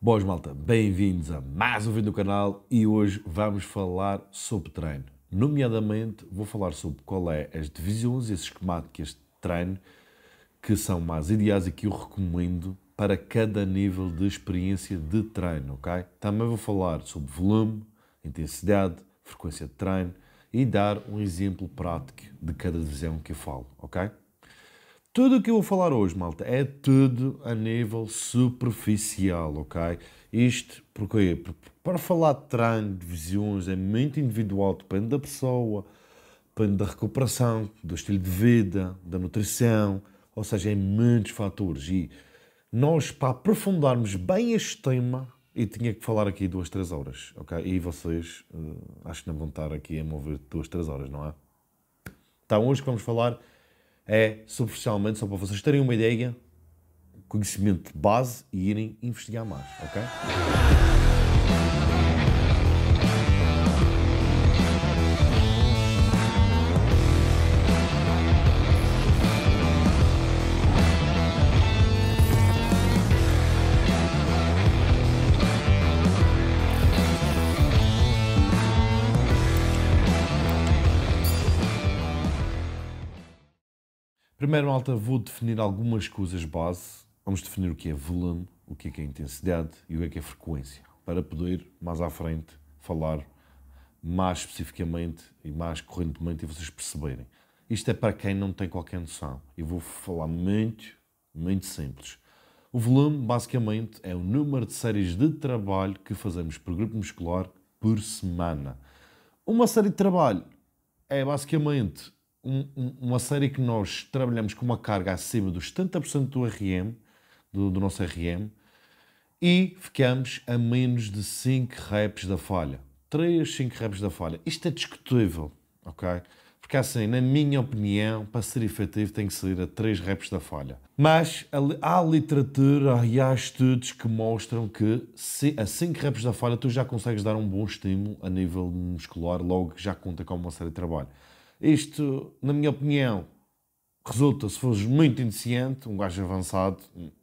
Boas malta, bem-vindos a mais um vídeo do canal e hoje vamos falar sobre treino. Nomeadamente vou falar sobre qual é as divisões e as esquemáticas de treino que são mais ideais e que eu recomendo para cada nível de experiência de treino, ok? Também vou falar sobre volume, intensidade, frequência de treino e dar um exemplo prático de cada divisão que eu falo, ok? Tudo o que eu vou falar hoje, malta, é tudo a nível superficial, ok? Isto porque, para falar de treino, de visões, é muito individual, depende da pessoa, depende da recuperação, do estilo de vida, da nutrição, ou seja, é muitos fatores. E nós, para aprofundarmos bem este tema, e tinha que falar aqui duas, três horas, ok? E vocês, uh, acho que não vão estar aqui a mover duas, três horas, não é? Então, hoje que vamos falar é, superficialmente, só para vocês terem uma ideia, conhecimento de base e irem investigar mais, ok? Primeiro, malta, vou definir algumas coisas base. Vamos definir o que é volume, o que é, que é intensidade e o que é, que é frequência, para poder, mais à frente, falar mais especificamente e mais correntemente e vocês perceberem. Isto é para quem não tem qualquer noção. Eu vou falar muito, muito simples. O volume, basicamente, é o número de séries de trabalho que fazemos por grupo muscular por semana. Uma série de trabalho é basicamente um, um, uma série que nós trabalhamos com uma carga acima dos 70% do RM, do, do nosso RM, e ficamos a menos de 5 reps da falha. 3, 5 reps da falha. Isto é discutível, ok? Porque assim, na minha opinião, para ser efetivo tem que sair a 3 reps da falha. Mas há literatura e há estudos que mostram que se a 5 reps da falha tu já consegues dar um bom estímulo a nível muscular, logo já conta como uma série de trabalho. Isto, na minha opinião, resulta, se fores muito iniciante, um gajo avançado,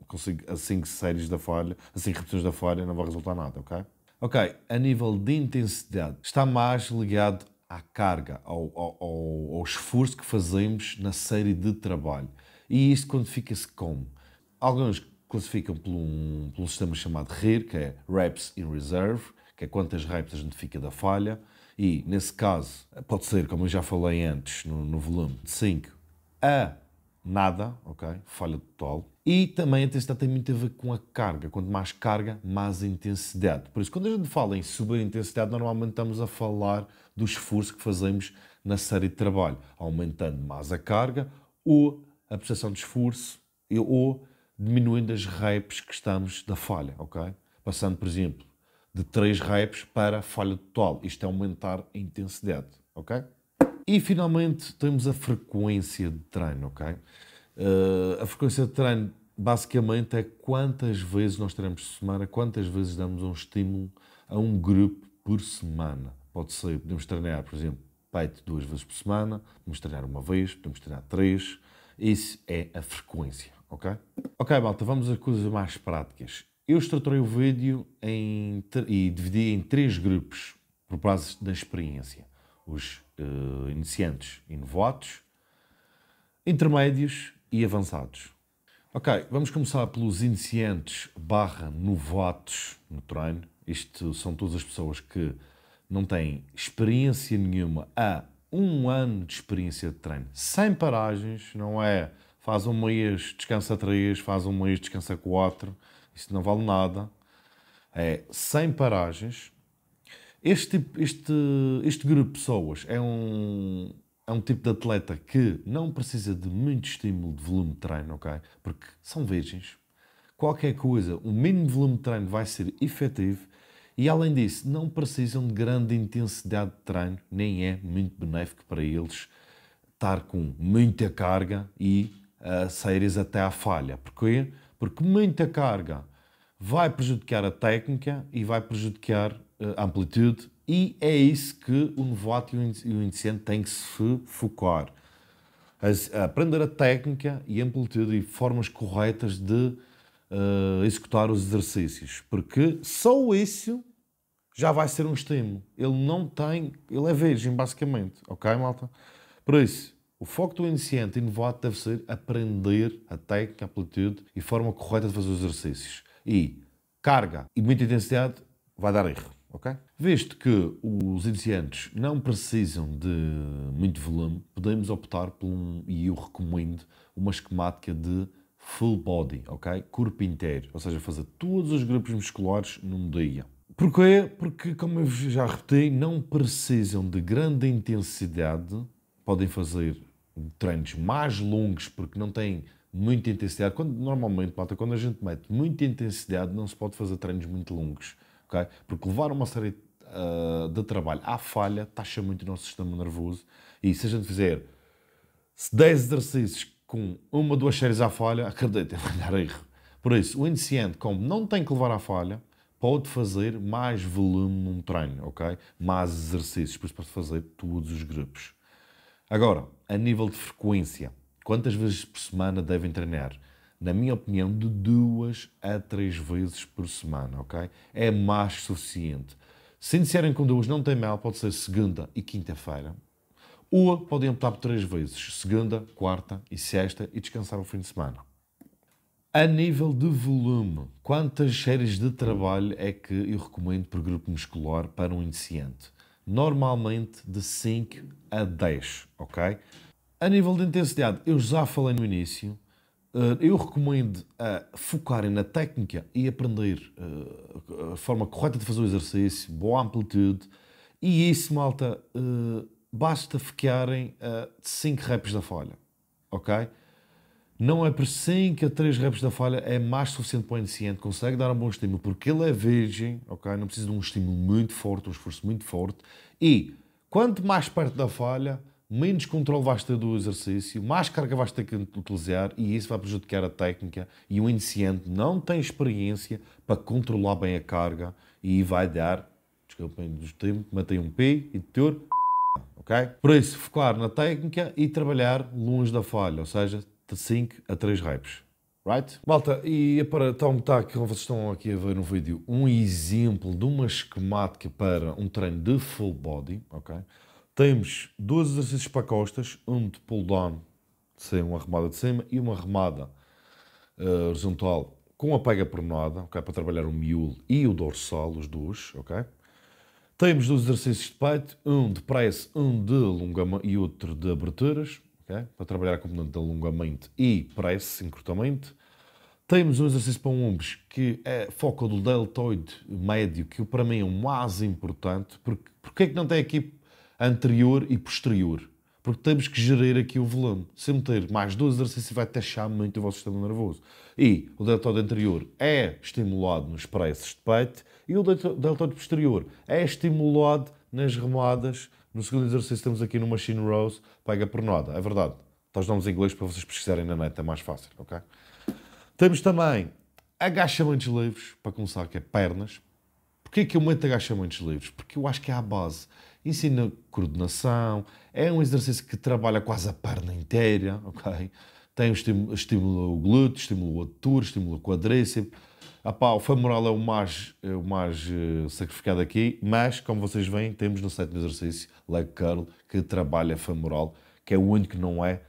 consigo assim 5 séries da falha assim repetições da falha não vai resultar nada, ok? Ok, a nível de intensidade, está mais ligado à carga, ao, ao, ao, ao esforço que fazemos na série de trabalho. E isto quantifica-se como? Alguns classificam por um, por um sistema chamado RIR, que é Reps in Reserve, que é quantas reps a gente fica da falha e, nesse caso, pode ser, como eu já falei antes, no, no volume de 5 a nada, ok? Falha total. E também a intensidade tem muito a ver com a carga. Quanto mais carga, mais intensidade. Por isso, quando a gente fala em superintensidade normalmente estamos a falar do esforço que fazemos na série de trabalho, aumentando mais a carga ou a prestação de esforço ou diminuindo as reps que estamos da falha, ok? Passando, por exemplo, de 3 reps para a falha total. Isto é aumentar a intensidade, ok? E finalmente temos a frequência de treino, ok? Uh, a frequência de treino basicamente é quantas vezes nós teremos por semana, quantas vezes damos um estímulo a um grupo por semana. Pode ser, podemos treinar, por exemplo, peito duas vezes por semana, podemos treinar uma vez, podemos treinar três. Isso é a frequência, ok? Ok, malta, vamos a coisas mais práticas eu estruturei o vídeo em, e dividi em três grupos por base da experiência. Os uh, iniciantes e novatos, intermédios e avançados. Ok, vamos começar pelos iniciantes barra novatos no treino. Isto são todas as pessoas que não têm experiência nenhuma há um ano de experiência de treino, sem paragens, não é faz um mês, descansa três, faz um mês, descansa quatro isso não vale nada, é, sem paragens. Este, tipo, este, este grupo de pessoas é um, é um tipo de atleta que não precisa de muito estímulo de volume de treino, ok? Porque são virgens. Qualquer coisa, o mínimo volume de treino vai ser efetivo e, além disso, não precisam de grande intensidade de treino, nem é muito benéfico para eles estar com muita carga e uh, eh, saíres até à falha. Porquê? porque muita carga vai prejudicar a técnica e vai prejudicar eh, a amplitude, e é isso que o novato e o iniciante têm que se focar. aprender a técnica e amplitude e formas corretas de uh, executar os exercícios, porque só isso já vai ser um estímulo. Ele não tem, ele é virgem, basicamente. Ok, malta? Por isso, o foco do iniciante inovado deve ser aprender a técnica, a amplitude e forma correta de fazer os exercícios. E carga e muita intensidade vai dar erro, ok? Visto que os iniciantes não precisam de muito volume, podemos optar por um, e eu recomendo, uma esquemática de full body, ok? Corpo inteiro, ou seja, fazer todos os grupos musculares num dia. Porquê? Porque, como eu já repeti, não precisam de grande intensidade, podem fazer treinos mais longos, porque não tem muita intensidade. Quando, normalmente, malta, quando a gente mete muita intensidade, não se pode fazer treinos muito longos, ok? porque levar uma série uh, de trabalho à falha taxa muito o nosso sistema nervoso. E se a gente fizer 10 exercícios com uma, duas séries à falha, acreditem, é vai dar erro. Por isso, o iniciante, como não tem que levar à falha, pode fazer mais volume num treino, ok? Mais exercícios, por isso pode fazer todos os grupos. Agora, a nível de frequência, quantas vezes por semana devem treinar? Na minha opinião, de duas a três vezes por semana, ok? É mais suficiente. Se iniciarem com duas, não tem mal, pode ser segunda e quinta-feira. Ou podem optar por três vezes, segunda, quarta e sexta, e descansar o fim de semana. A nível de volume, quantas séries de trabalho é que eu recomendo por grupo muscular para um iniciante? normalmente de 5 a 10, ok? A nível de intensidade, eu já falei no início, eh, eu recomendo a focarem na técnica e aprender eh, a forma correta de fazer o exercício, boa amplitude, e isso, malta, eh, basta ficarem a 5 reps da folha, ok? Não é por 5 a 3 reps da falha é mais suficiente para o iniciante, consegue dar um bom estímulo, porque ele é virgem, ok? Não precisa de um estímulo muito forte, um esforço muito forte. E quanto mais perto da falha, menos controle vais ter do exercício, mais carga vais ter que utilizar e isso vai prejudicar a técnica e o iniciante não tem experiência para controlar bem a carga e vai dar, desculpem do tempo, matei um P e teor, ok? Por isso, focar na técnica e trabalhar longe da falha, ou seja, de 5 a 3 reps. Right? Malta, e para tal tá, que vocês estão aqui a ver no vídeo, um exemplo de uma esquemática para um treino de full body, ok? Temos dois exercícios para costas, um de pull down, sem uma remada de cima, e uma remada uh, horizontal com a pega pronada, ok? para trabalhar o miolo e o dorsal, os dois, ok? Temos dois exercícios de peito, um de press, um de alongamento e outro de aberturas okay? para trabalhar a componente de alongamento e press, encurtamento. Temos um exercício para ombros que é foco do deltoide médio, que para mim é o mais importante. Porque, porque é que não tem aqui anterior e posterior? Porque temos que gerir aqui o volume. Se meter mais dois exercícios vai taxar muito o vosso sistema nervoso. E o deltoide anterior é estimulado nos presses de peito e o deltoide posterior é estimulado nas remadas no segundo exercício estamos aqui no Machine Rows, pega por nota, é verdade. Está os nomes em inglês para vocês pesquisarem na net, é mais fácil, ok? Temos também agachamentos livres, para começar, que é pernas. Porquê que eu meto agachamentos livres? Porque eu acho que é a base. Ensina coordenação, é um exercício que trabalha quase a perna inteira, ok? Tem estímulo, estímulo glúteo, estimula o ator, estimula o quadríceps ah pá, o femoral é o mais, é o mais uh, sacrificado aqui, mas como vocês veem, temos no sétimo exercício leg curl que trabalha femoral, que é o único que não é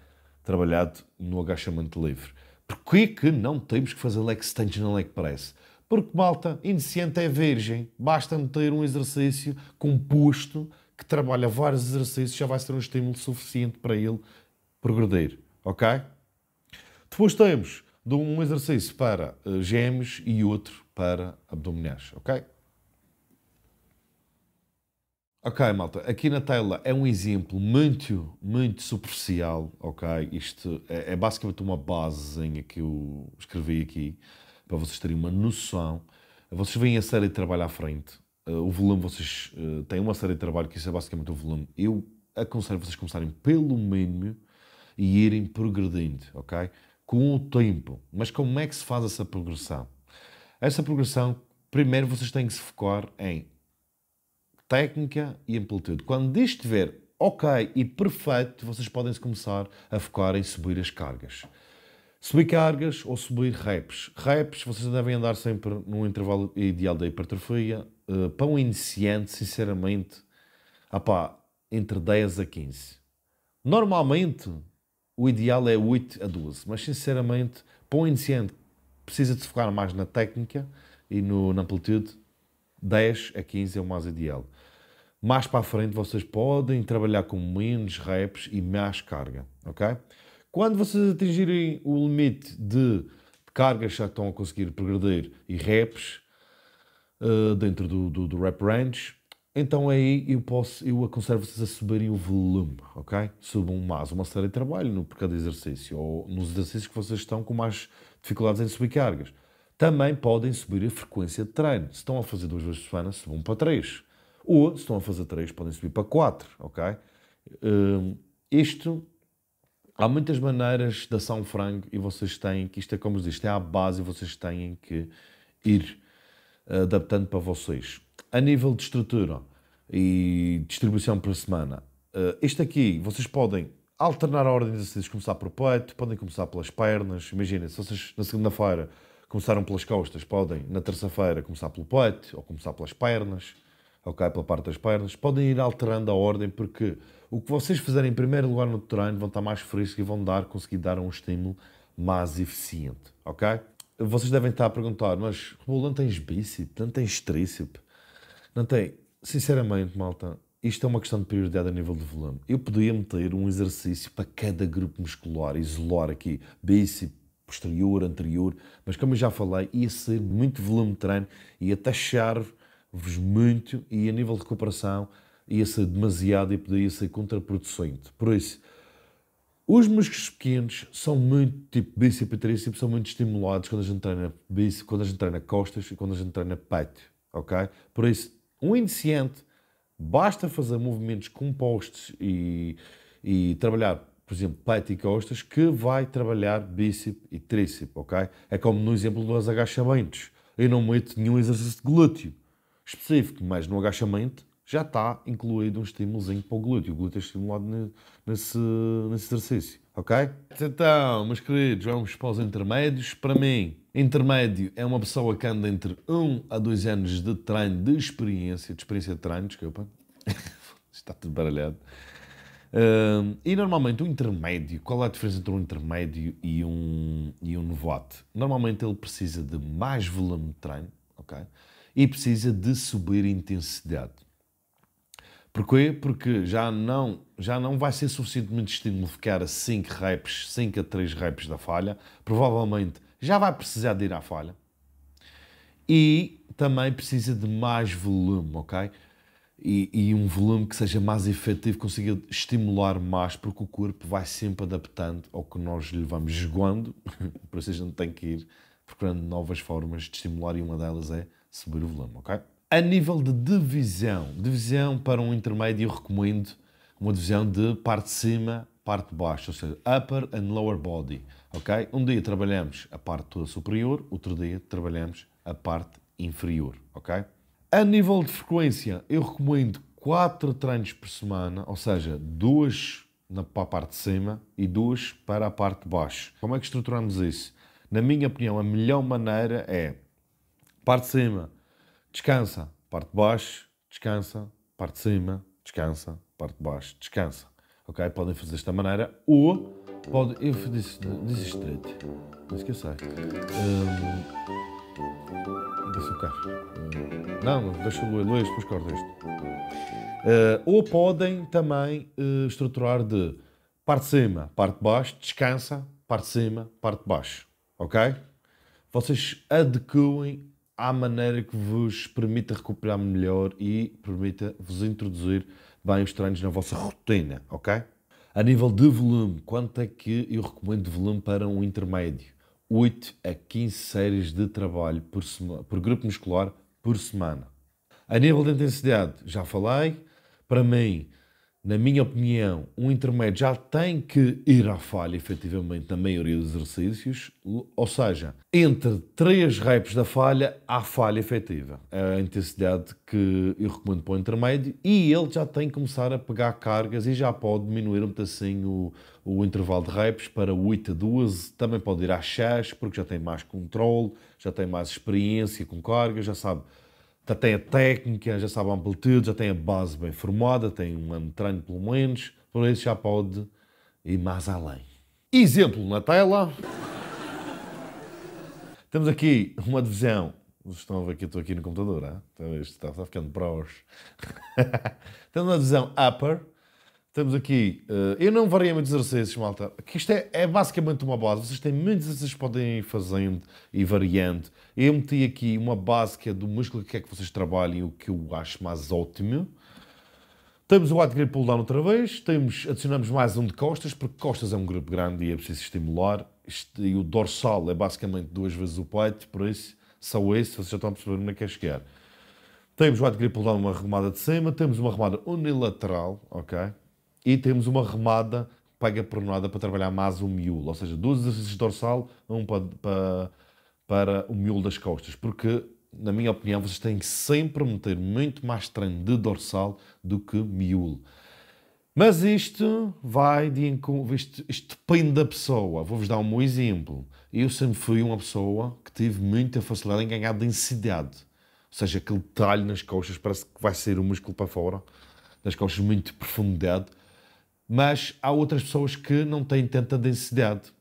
trabalhado no agachamento livre. Porquê que não temos que fazer leg stand na leg press? Porque, malta, iniciante é virgem. Basta meter um exercício composto que trabalha vários exercícios, já vai ser um estímulo suficiente para ele progredir, ok? Depois temos de um exercício para eh, gêmeos e outro para abdominais, ok? Ok, malta, aqui na tela é um exemplo muito, muito superficial, ok? Isto é, é basicamente uma basezinha que eu escrevi aqui, para vocês terem uma noção. Vocês veem a série de trabalho à frente, eh, o volume, vocês uh, têm uma série de trabalho que isso é basicamente o volume. Eu aconselho vocês começarem pelo mínimo e irem progredindo, ok? com o tempo. Mas como é que se faz essa progressão? Essa progressão, primeiro vocês têm que se focar em técnica e amplitude. Quando isto estiver ok e perfeito, vocês podem começar a focar em subir as cargas. Subir cargas ou subir reps. Reps, vocês devem andar sempre num intervalo ideal da hipertrofia. Uh, eh, para um iniciante, sinceramente, apá, entre 10 a 15. Normalmente, o ideal é 8 a 12, mas sinceramente, para um iniciante precisa de focar mais na técnica e no, na amplitude, 10 a 15 é o mais ideal. Mais para a frente vocês podem trabalhar com menos reps e mais carga, ok? Quando vocês atingirem o limite de cargas já estão a conseguir progredir e reps uh, dentro do, do, do rep range, então aí eu posso, eu aconselho-vos a subirem o volume, ok? Subam mais uma série de trabalho no, por cada exercício, ou nos exercícios que vocês estão com mais dificuldades em subir cargas. Também podem subir a frequência de treino. Se estão a fazer duas vezes por semana, subam para três. Ou, se estão a fazer três, podem subir para quatro, ok? Um, isto há muitas maneiras de ação frango e vocês têm que, isto é como diz, isto é a base e vocês têm que ir eh, adaptando para vocês a nível de estrutura e distribuição por semana, eh, este aqui vocês podem alternar a ordem dos exercícios, começar por peito, podem começar pelas pernas. Imaginem, se vocês na segunda-feira começaram pelas costas, podem na terça-feira começar pelo peito ou começar pelas pernas, ok? Pela parte das pernas. Podem ir alterando a ordem porque o que vocês fizerem em primeiro lugar no treino vão estar mais frescos e vão dar, conseguir dar um estímulo mais eficiente, ok? Vocês devem estar a perguntar, mas rolando não tens bíceps, não tens tríceps? Não tem. Sinceramente, malta, isto é uma questão de prioridade a nível de volume. Eu podia meter um exercício para cada grupo muscular, isolar aqui bíceps, posterior, anterior, mas como eu já falei, ia ser muito volume de treino, ia taxar-vos muito e a nível de recuperação ia ser demasiado e poderia ser contraproducente. Por isso, os músculos pequenos são muito, tipo bíceps e tríceps, são muito estimulados quando a gente treina bíceps, quando a gente treina costas e quando a gente treina peito, ok? Por isso, um iniciante basta fazer movimentos compostos e, e trabalhar, por exemplo, peito e costas, que vai trabalhar bíceps e tríceps, ok? É como no exemplo dos agachamentos. Eu não meto nenhum exercício de glúteo específico, mas no agachamento já está incluído um estímulozinho para o glúteo. O glúteo é estimulado nesse, nesse exercício ok? Então, meus queridos, vamos para os intermédios. Para mim, intermédio é uma pessoa que anda entre 1 a 2 anos de treino, de experiência, de experiência de treino, desculpa. Está tudo baralhado. Hum, e normalmente o intermédio, qual é a diferença entre um intermédio e um, e um novato? Normalmente ele precisa de mais volume de treino, ok? E precisa de subir intensidade. Porquê? Porque já não, já não vai ser suficientemente estímulo ficar a 5 reps, 5 a 3 reps da falha. Provavelmente já vai precisar de ir à falha. E também precisa de mais volume, ok? E, e, um volume que seja mais efetivo, consiga estimular mais, porque o corpo vai sempre adaptando ao que nós lhe vamos jogando, por isso a gente tem que ir procurando novas formas de estimular e uma delas é subir o volume, ok? A nível de divisão, divisão para um intermédio, eu recomendo uma divisão de parte de cima, parte de baixo, ou seja, upper and lower body, ok? Um dia trabalhamos a parte toda superior, outro dia trabalhamos a parte inferior, ok? A nível de frequência, eu recomendo 4 treinos por semana, ou seja, 2 para a parte de cima e 2 para a parte de baixo. Como é que estruturamos isso? Na minha opinião, a melhor maneira é parte de cima, descansa, parte de baixo, descansa, parte de cima, descansa, parte de baixo, descansa. Ok? Podem fazer desta maneira ou podem. Eu disse, disse straight, não esqueci. Um, deixa o carro. Não, deixa o Luís, depois corta isto. Uh, ou podem também uh, estruturar de parte de cima, parte de baixo, descansa, parte de cima, parte de baixo. Ok? Vocês adequem à maneira que vos permita recuperar melhor e permita vos introduzir bem os treinos na vossa rotina, ok? A nível de volume, quanto é que eu recomendo de volume para um intermédio? 8 a 15 séries de trabalho por, semana, por grupo muscular por semana. A nível de intensidade, já falei. Para mim, na minha opinião, um intermédio já tem que ir à falha, efetivamente, na maioria dos exercícios, ou seja, entre 3 reps da falha há falha efetiva. É a intensidade que eu recomendo para o intermédio e ele já tem que começar a pegar cargas e já pode diminuir um pedacinho o, o intervalo de reps para 8 a 12, também pode ir às 6, porque já tem mais controle, já tem mais experiência com cargas, já sabe já tem a técnica, já sabe a amplitude, já tem a base bem formada, tem um ano de treino pelo menos, por isso já pode ir mais além. Exemplo na tela. Temos aqui uma divisão. Estão a ver que eu estou aqui no computador, hein? então isto está, está ficando prós. Temos uma divisão upper, Estamos aqui. Eh, eu não variei muitos exercícios, malta. Que isto é, é, basicamente uma base. Vocês têm muitos exercícios que podem ir fazendo e variando. Eu meti aqui uma base que é do músculo que é que vocês trabalhem, o que eu acho mais ótimo. Temos o grip pull down outra vez. Temos, adicionamos mais um de costas, porque costas é um grupo grande e é preciso estimular. Este, e o dorsal é basicamente duas vezes o peito, por isso, só esse, vocês já estão a perceber onde é que é chegar. Temos o grip pull down uma remada de cima. Temos uma remada unilateral, ok? e temos uma remada pega por nada para trabalhar mais o miolo, ou seja, dois exercícios dorsal, um para, para, para o miolo das costas, porque, na minha opinião, vocês têm que sempre meter muito mais treino de dorsal do que miolo. Mas isto vai de isto, isto depende da pessoa. Vou-vos dar um bom exemplo. Eu sempre fui uma pessoa que tive muita facilidade em ganhar densidade. Ou seja, aquele talho nas costas parece que vai ser o músculo para fora, nas costas muito de profundidade mas há outras pessoas que não têm tanta densidade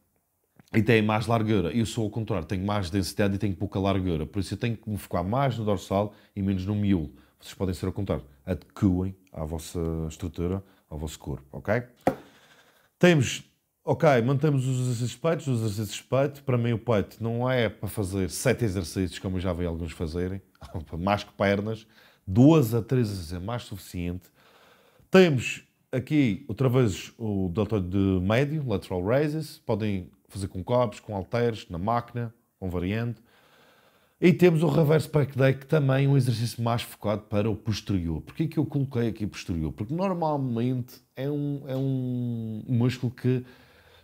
e têm mais largura. Eu sou ao contrário, tenho mais densidade e tenho pouca largura. Por isso eu tenho que me focar mais no dorsal e menos no miolo. Vocês podem ser ao contrário. Adequem à vossa estrutura, ao vosso corpo, ok? Temos, ok, mantemos os exercícios de peito, os exercícios de peito. Para mim o peito não é para fazer sete exercícios, como eu já vi alguns fazerem, mais que pernas. Duas a três vezes é mais suficiente. Temos aqui, outra vez, o deltoide de médio, lateral raises, podem fazer com copos, com halteres, na máquina, com variante. E temos o reverse back deck, também é um exercício mais focado para o posterior. Porquê que eu coloquei aqui posterior? Porque normalmente é um, é um músculo que,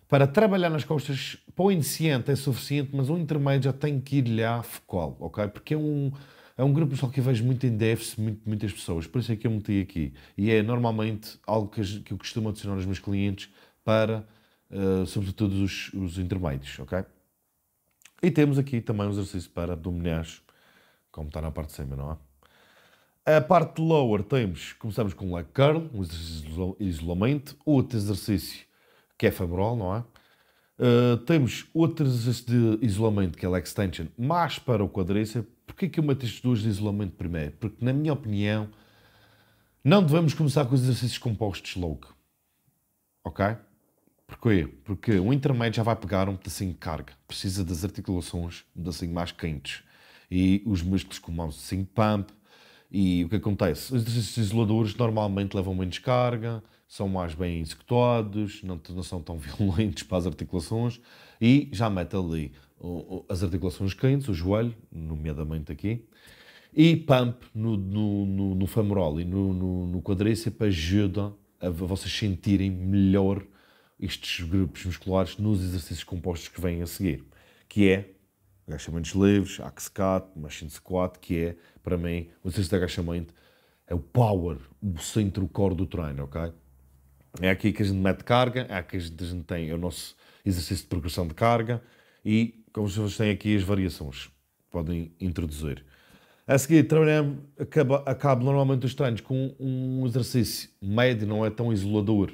para trabalhar nas costas, para o iniciante é suficiente, mas o intermédio já tem que ir lá focal, ok? Porque é um é um grupo pessoal que eu vejo muito em déficit, muito, muitas pessoas, por isso é que eu meti aqui. E é normalmente algo que, eu costumo adicionar aos meus clientes para, uh, sobretudo, os, os intermédios, ok? E temos aqui também um exercício para abdominais, como está na parte de cima, não é? A parte lower temos, começamos com o leg curl, um exercício de isolamento, outro exercício que é femoral, não é? Uh, temos outro exercício de isolamento que é leg extension, mais para o quadríceps, Porquê que eu matei as duas de isolamento primeiro? Porque, na minha opinião, não devemos começar com os exercícios compostos logo. Ok? Porquê? Porque o intermédio já vai pegar um pedacinho de carga. Precisa das articulações um pedacinho mais quentes. E os músculos com um pedacinho de pump. E o que acontece? Os exercícios isoladores normalmente levam menos carga, são mais bem executados, não, não são tão violentos para as articulações e já mete ali as articulações quentes, o joelho, nomeadamente aqui, e pump no, no, no, no femoral e no, no, no quadríceps ajuda a vocês sentirem melhor estes grupos musculares nos exercícios compostos que vêm a seguir, que é agachamentos livres, axe cut, machine squat, que é, para mim, o exercício de agachamento é o power, o centro-core do treino, ok? É aqui que a gente mete carga, é aqui que a gente tem o nosso exercício de progressão de carga e, como vocês têm aqui, as variações podem introduzir. A seguir, trabalhamos, acaba, acabo normalmente os treinos com um exercício médio, não é tão isolador,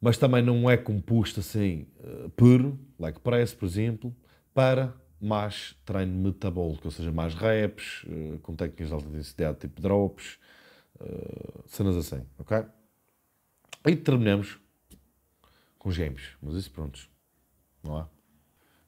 mas também não é composto assim eh, puro, like press, por exemplo, para mais treino metabólico, ou seja, mais reps, eh, com técnicas de alta intensidade, tipo drops, eh, cenas assim, ok? E terminamos com gêmeos. Mas isso, prontos, não há.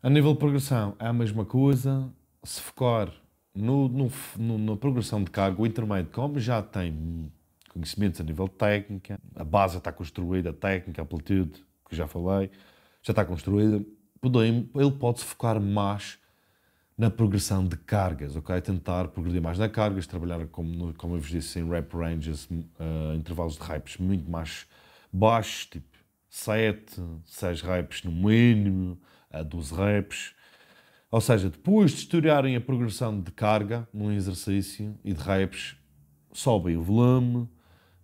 A nível de progressão, é a mesma coisa. Se focar no, no, no, na progressão de cargo, o intermédio, como já tem conhecimentos a nível técnica, a base está construída, a técnica, a amplitude, que já falei, já está construída, ele pode se focar mais na progressão de cargas, ok? Tentar progredir mais na cargas, trabalhar, como, como eu vos disse, em rep ranges, uh, intervalos de hypes muito mais baixos, tipo 7, 6 reps no mínimo, a 12 reps. Ou seja, depois de historiarem a progressão de carga num exercício e de reps, sobem o volume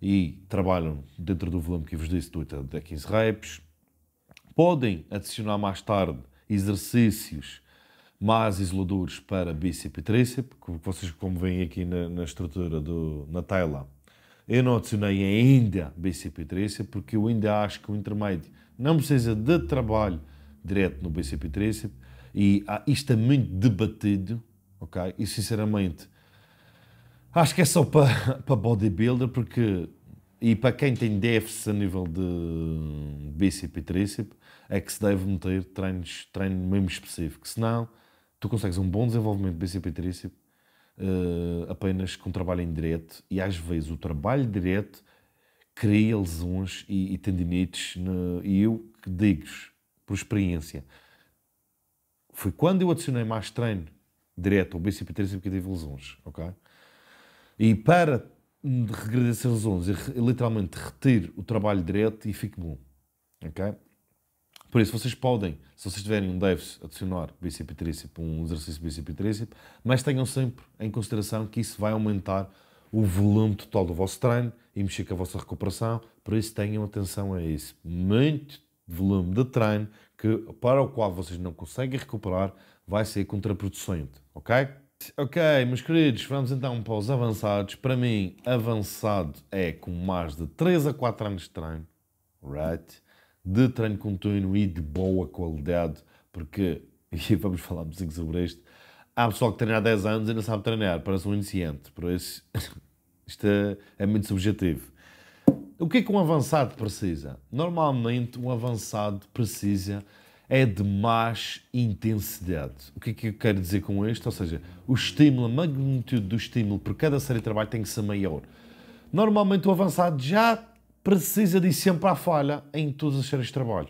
e trabalham dentro do volume que vos disse, de 8 a 15 reps. Podem adicionar mais tarde exercícios mais isoladores para bíceps e tríceps, que vocês como veem aqui na, na estrutura, do, na tela, eu não adicionei ainda BCP13 é porque eu ainda acho que o intermédio não precisa de trabalho direto no BCP13 e ah, isto é muito debatido, ok? E sinceramente, acho que é só para, para bodybuilder porque e para quem tem déficit a nível de bíceps e tríceps, é que se deve meter treinos, treino mesmo específico. Senão, tu consegues um bom desenvolvimento de bíceps e tríceps uh, apenas com trabalho em direto e às vezes o trabalho direto cria lesões e, e tendinites no, e eu que digo-vos por experiência foi quando eu adicionei mais treino direto ao BCP 3 que tive lesões, ok? E para regredir essas lesões, eu literalmente retiro o trabalho direto e fico bom, ok? Por isso, vocês podem, se vocês tiverem um déficit, adicionar bíceps e tríceps, um exercício bíceps e tríceps, mas tenham sempre em consideração que isso vai aumentar o volume total do vosso treino e mexer com a vossa recuperação. Por isso, tenham atenção a isso. Muito volume de treino que, para o qual vocês não conseguem recuperar vai ser contraproducente, ok? Ok, meus queridos, vamos então para os avançados. Para mim, avançado é com mais de 3 a 4 anos de treino, right? de treino contínuo e de boa qualidade, porque, e vamos falar um pouquinho sobre isto, há pessoal que treina há 10 anos e ainda sabe treinar, parece um iniciante, por isso isto é, é muito subjetivo. O que é que um avançado precisa? Normalmente, um avançado precisa é de mais intensidade. O que é que eu quero dizer com isto? Ou seja, o estímulo, a magnitude do estímulo por cada série de trabalho tem que ser maior. Normalmente o avançado já precisa de ir sempre à falha em todas as séries de trabalho.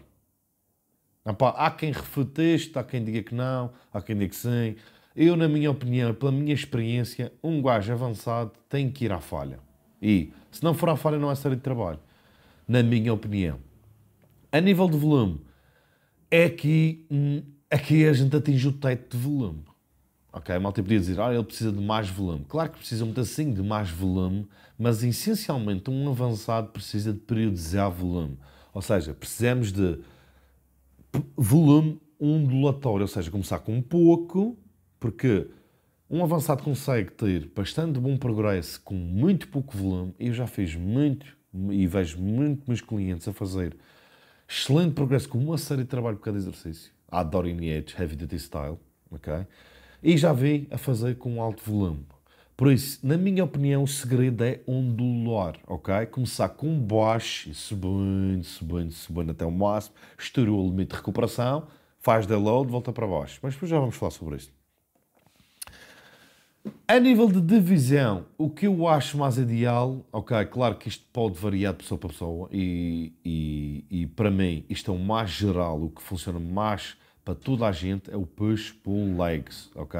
Epá, ah, há quem refute isto, há quem diga que não, há quem diga que sim. Eu, na minha opinião, pela minha experiência, um gajo avançado tem que ir à falha. E, se não for à falha, não é série de trabalho. Na minha opinião. A nível de volume, é que hum, aqui a gente atinge o teto de volume. Ok, mal malta podia dizer, ah, ele precisa de mais volume. Claro que precisa muito assim de mais volume, mas essencialmente um avançado precisa de periodizar volume. Ou seja, precisamos de volume ondulatório, ou seja, começar com pouco, porque um avançado consegue ter bastante bom progresso com muito pouco volume. Eu já fiz muito e vejo muito meus clientes a fazer excelente progresso com uma série de trabalho por cada exercício. Adoro NH, Heavy Duty Style, ok? E já veio a fazer com alto volume. Por isso, na minha opinião, o segredo é ondular, ok? Começar com baixo e subindo, subindo, subindo até o máximo, estourou o limite de recuperação, faz download, volta para baixo. Mas depois já vamos falar sobre isso. A nível de divisão, o que eu acho mais ideal, ok, claro que isto pode variar de pessoa para pessoa e, e, e para mim isto é o mais geral, o que funciona mais para toda a gente é o push pull legs, ok?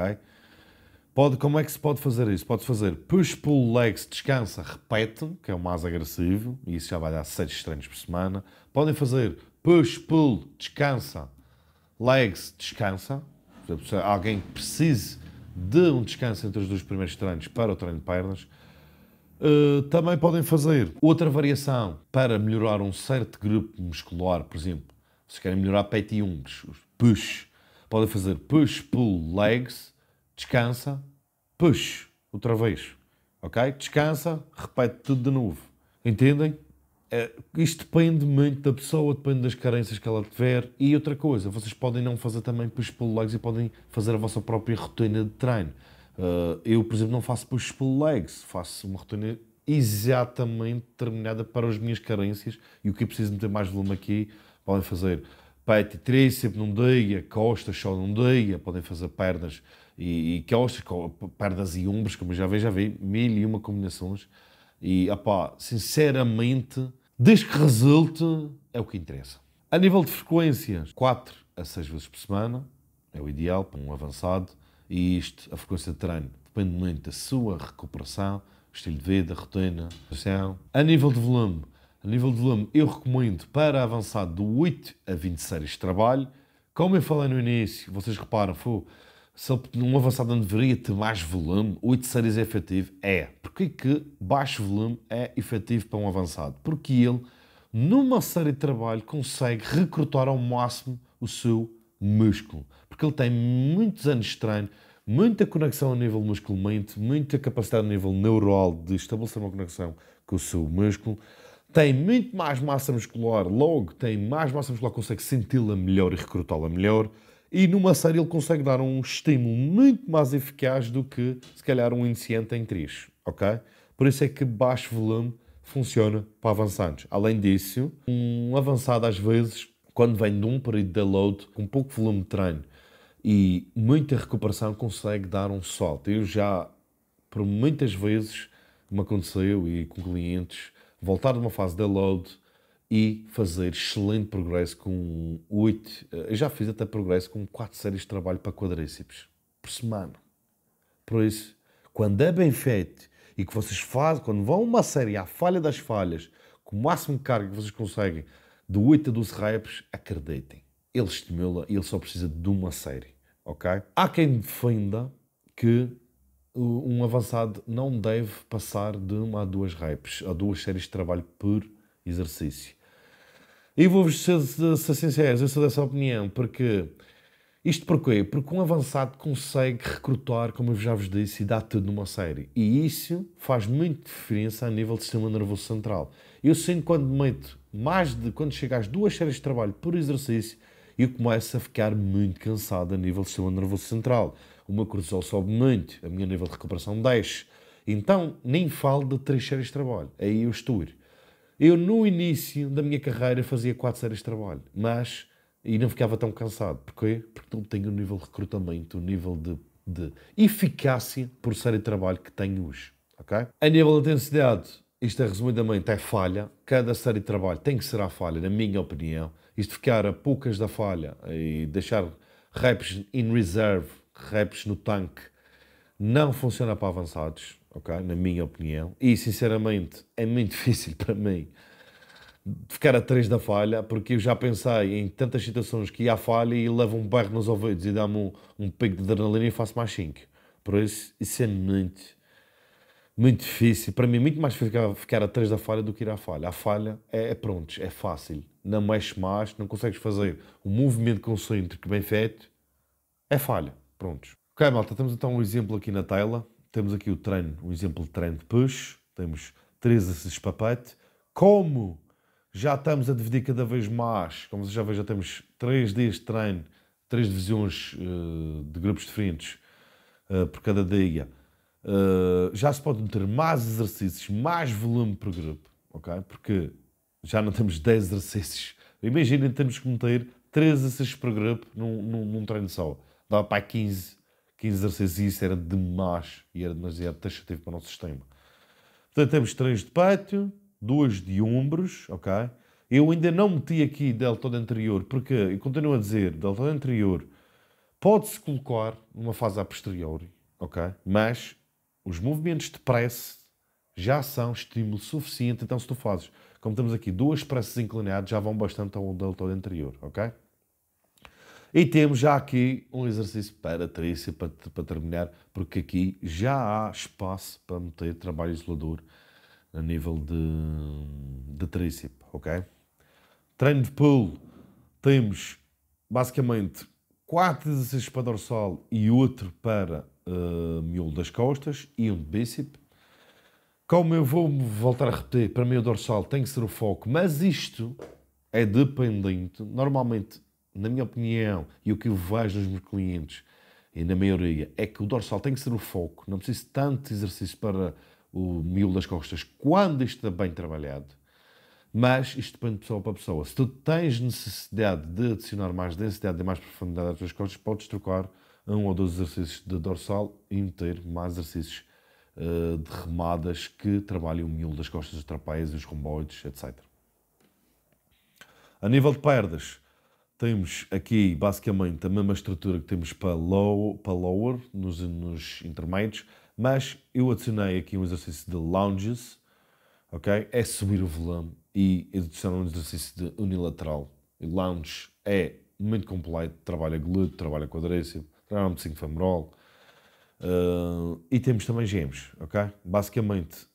Pode, como é que se pode fazer isso? Pode fazer push pull legs, descansa, repete, que é o mais agressivo, e isso já vai dar 6 treinos por semana. Podem fazer push pull, descansa, legs, descansa. Se alguém precise de um descanso entre os dois primeiros treinos para o treino de pernas. Uh, também podem fazer outra variação para melhorar um certo grupo muscular, por exemplo, se querem melhorar peito e ombros, push. Podem fazer push, pull, legs, descansa, push, outra vez. Ok? Descansa, repete tudo de novo. Entendem? É, isto depende muito da pessoa, depende das carências que ela tiver. E outra coisa, vocês podem não fazer também push, pull, legs e podem fazer a vossa própria rotina de treino. Uh, eu, por exemplo, não faço push, pull, legs. Faço uma rotina exatamente determinada para as minhas carências e o que é preciso meter mais volume aqui podem fazer peito e tríceps num dia, costas só num dia, podem fazer pernas e, e costas, pernas e ombros, como já vi, já vi, mil e uma combinações. E, apá, sinceramente, desde que resulte, é o que interessa. A nível de frequências, 4 a 6 vezes por semana é o ideal para um avançado. E isto, a frequência de treino, depende muito da sua recuperação, estilo de vida, rotina, posição. A nível de volume, a nível de volume, eu recomendo para avançar do 8 a 20 séries de trabalho. Como eu falei no início, vocês reparam, foi, se um avançado não deveria ter mais volume, 8 séries é efetivo? É. Porquê que baixo volume é efetivo para um avançado? Porque ele, numa série de trabalho, consegue recrutar ao máximo o seu músculo. Porque ele tem muitos anos de treino, muita conexão a nível músculo muita capacidade a nível neural de estabelecer uma conexão com o seu músculo tem muito mais massa muscular, logo tem mais massa muscular, consegue senti-la melhor e recrutá-la melhor. E numa série ele consegue dar um estímulo muito mais eficaz do que, se calhar, um iniciante em triz, ok? Por isso é que baixo volume funciona para avançados. Além disso, um avançado às vezes, quando vem de um período de load, com pouco volume de treino e muita recuperação, consegue dar um salto. Eu já, por muitas vezes, me aconteceu e com clientes, voltar de uma fase de load e fazer excelente progresso com 8. Eh, eu já fiz até progresso com 4 séries de trabalho para quadríceps por semana. Por isso, quando é bem feito e que vocês fazem, quando vão uma série à falha das falhas, com o máximo de carga que vocês conseguem, de 8 a 12 reps, acreditem. Ele estimula e ele só precisa de uma série, ok? Há quem defenda que eh, um avançado não deve passar de uma a duas reps, a duas séries de trabalho por exercício. E vou-vos ser, ser sinceros, eu sou dessa opinião, porque... Isto porquê? Porque um avançado consegue recrutar, como eu já vos disse, e dá tudo numa série. E isso faz muita diferença a nível do sistema nervoso central. Eu sinto quando meto mais de... Quando chego às duas séries de trabalho por exercício, eu começo a ficar muito cansado a nível do sistema nervoso central o meu cortisol sobe muito, o meu nível de recuperação desce. Então, nem falo de três séries de trabalho. Aí eu estou. Eu, no início da minha carreira, fazia quatro séries de trabalho, mas e não ficava tão cansado. Porquê? Porque não tenho o nível de recrutamento, o nível de, de eficácia por série de trabalho que tenho hoje. ok A nível de intensidade, isto é resumidamente é falha. Cada série de trabalho tem que ser a falha, na minha opinião. Isto ficar a poucas da falha e deixar reps in reserve reps no tanque não funciona para avançados, ok? Na minha opinião. E, sinceramente, é muito difícil para mim ficar a 3 da falha, porque eu já pensei em tantas situações que ia à falha e levo um barro nos ouvidos e dá-me um, um pico de adrenalina e faço mais 5. Por isso, isso é muito, muito difícil. Para mim, é muito mais ficar, ficar a 3 da falha do que ir à falha. A falha é, é pronto, é fácil. Não mexe mais, não consegues fazer o um movimento concêntrico bem feito, é falha prontos. Ok, malta, temos então um exemplo aqui na tela. Temos aqui o treino, um exemplo de treino de push. Temos três para pet. Como já estamos a dividir cada vez mais, como vocês já veem, já temos três dias de treino, três divisões uh, de grupos diferentes uh, por cada dia. Uh, já se pode meter mais exercícios, mais volume por grupo, ok? Porque já não temos 10 exercícios. Imaginem, temos que meter 3 exercícios por grupo num, num, num treino só dava para 15, 15 exercícios e isso era demais e era demasiado taxativo para o nosso sistema. Portanto, temos 3 de peito, 2 de ombros, ok? Eu ainda não meti aqui deltóide anterior, porque, eu continuo a dizer, deltóide anterior pode-se colocar numa fase a posteriori, ok? Mas os movimentos de prece já são estímulo suficiente, então se tu fazes, como temos aqui duas preces inclinadas, já vão bastante ao deltóide anterior, ok? E temos já aqui um exercício para tríceps, para, para terminar, porque aqui já há espaço para meter trabalho isolador a nível de, de tríceps, ok? Treino de pull, temos basicamente quatro exercícios para dorsal e outro para uh, miolo das costas e um de bíceps. Como eu vou voltar a repetir, para mim o dorsal tem que ser o foco, mas isto é dependente. Normalmente na minha opinião, e o que eu vejo nos meus clientes, e na maioria, é que o dorsal tem que ser o foco. Não preciso tanto exercício para o miolo das costas quando isto está bem trabalhado. Mas isto depende de pessoa para pessoa. Se tu tens necessidade de adicionar mais densidade e mais profundidade às tuas costas, podes trocar um ou dois exercícios de dorsal e meter mais exercícios uh, de remadas que trabalhem o miolo das costas, os trapézios, os romboides, etc. A nível de perdas, temos aqui basicamente a mesma estrutura que temos para, low, para lower, nos, nos intermédios, mas eu adicionei aqui um exercício de lounges, ok? É subir o volume e adicionar um exercício de unilateral. E lounge é muito completo, trabalha glúteo, trabalha quadríceps, trabalha um pezinho femoral. Uh, e temos também gemes, ok? Basicamente,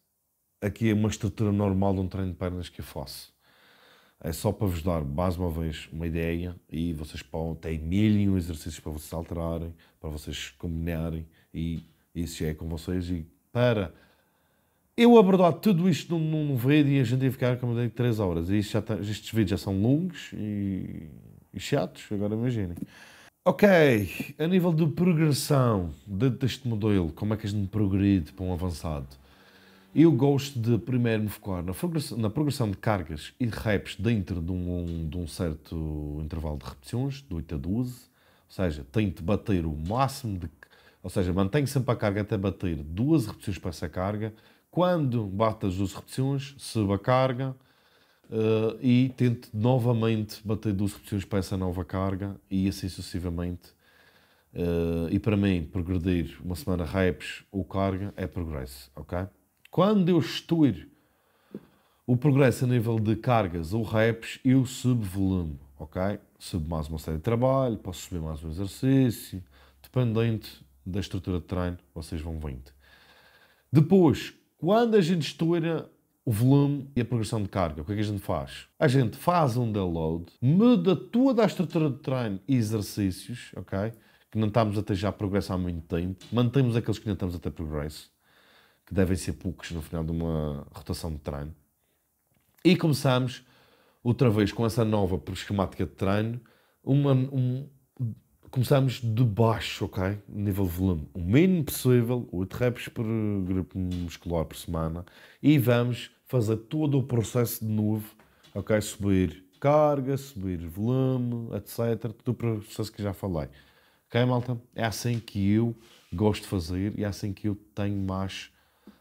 aqui é uma estrutura normal de um treino de pernas que eu faço. É só para vos dar mais uma vez uma ideia e vocês podem, têm mil e um exercícios para vocês alterarem, para vocês combinarem e isso é com vocês. E para eu abordar tudo isto num, num vídeo e a gente ia ficar, como eu de 3 horas. E tá, estes vídeos já são longos e, e chatos, agora imaginem. Ok, a nível de progressão deste modelo, como é que a gente progride para um avançado? E o ghost de primeiro me core, na progressão, na progressão de cargas e de reps dentro de um, de um certo intervalo de repetições, de 8 a 12, ou seja, tem de bater o máximo de. Ou seja, mantém sempre a carga até bater duas repetições para essa carga. Quando bate as duas repetições, suba a carga uh, e tente novamente bater duas repetições para essa nova carga e assim sucessivamente. Uh, e para mim, progredir uma semana reps ou carga é progresso, ok? Quando eu estuir o progresso a nível de cargas ou reps, eu subo volume, ok? Subo mais uma série de trabalho, posso subir mais um exercício, dependente da estrutura de treino, vocês vão vendo. Depois, quando a gente estuira o volume e a progressão de carga. O que é que a gente faz? A gente faz um download, muda toda a estrutura de treino e exercícios, ok? Que não estamos até já progresso há muito tempo, mantemos aqueles que não estamos até progresso que devem ser poucos no final de uma rotação de treino. E começamos outra vez com essa nova esquemática de treino. Uma, um, começamos de baixo, ok? Nível de volume, o mínimo possível, 8 reps por grupo muscular por semana, e vamos fazer todo o processo de novo, ok? Subir carga, subir volume, etc. Todo o processo que já falei. Ok, malta? É assim que eu gosto de fazer e é assim que eu tenho mais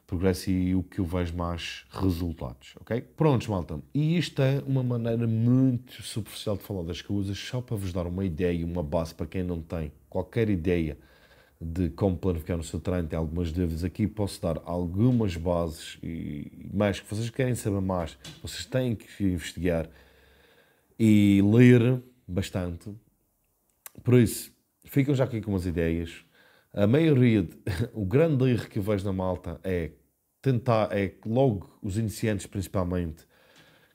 progresso e o que eu vejo mais resultados, ok? Prontos, malta. E isto é uma maneira muito superficial de falar das coisas, só para vos dar uma ideia, uma base para quem não tem qualquer ideia de como planificar o seu treino, tem algumas dúvidas aqui, posso dar algumas bases e mais que vocês querem saber mais, vocês têm que investigar e ler bastante. Por isso, ficam já aqui com umas ideias a maioria, de, o grande erro que eu vejo na malta é tentar, é que logo os iniciantes principalmente,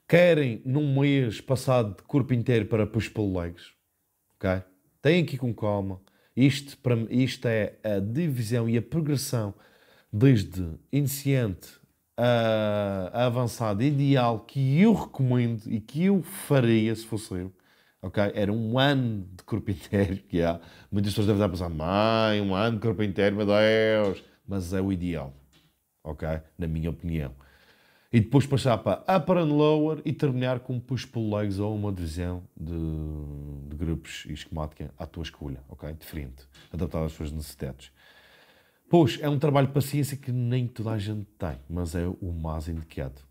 querem num mês passar de corpo inteiro para push pull legs, ok? Tem aqui com calma. Isto, para, isto é a divisão e a progressão desde iniciante a, a avançado ideal que eu recomendo e que eu faria se fosse eu ok? Era um ano de corpo inteiro que há. Muitas pessoas devem estar a pensar, mãe, um ano de corpo inteiro, meu Deus! Mas é o ideal, ok? Na minha opinião. E depois passar para upper and lower e terminar com push pull legs ou uma divisão de, de grupos e esquemática à tua escolha, ok? Diferente, adaptado às tuas necessidades. Pois, é um trabalho de paciência que nem toda a gente tem, mas é o mais indicado.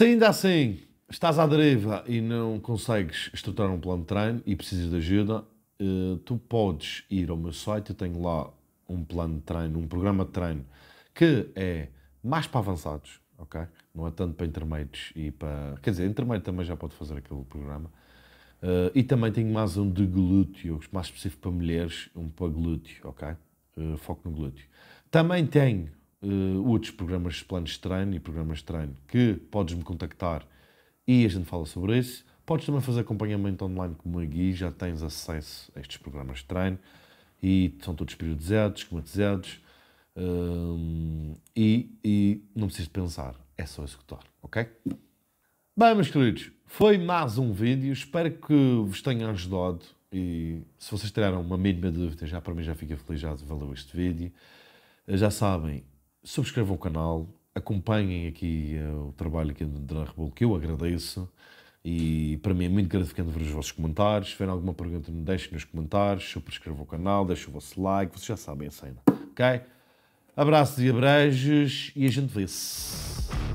ainda assim, estás à deriva e não consegues estruturar um plano de treino e precisas de ajuda, eh, tu podes ir ao meu site, eu tenho lá um plano de treino, um programa de treino que é mais para avançados, ok? Não é tanto para intermédios e para. Quer dizer, intermédio também já pode fazer aquele programa. Uh, e também tenho mais um de glúteo, mais específico para mulheres, um para glúteo, ok? Uh, foco no glúteo. Também tenho uh, outros programas de planos de treino e programas de treino que podes me contactar e a gente fala sobre isso. Podes também fazer acompanhamento online como a Gui, já tens acesso a estes programas de treino e são todos periodizados, esquematizados hum, e, e não precisas pensar, é só executar, ok? Bem, meus queridos, foi mais um vídeo, espero que vos tenha ajudado e se vocês tiraram uma mínima dúvida, já para mim já fica feliz, já valeu este vídeo. Já sabem, subscrevam o canal, acompanhem aqui eh, o trabalho aqui do André Rebolo, que eu agradeço. E para mim é muito gratificante ver os vossos comentários. Se tiverem alguma pergunta, me deixem nos comentários. Subscrevam o canal, deixem o vosso like. Vocês já sabem a cena, ok? Abraços e abraços e a gente vê-se.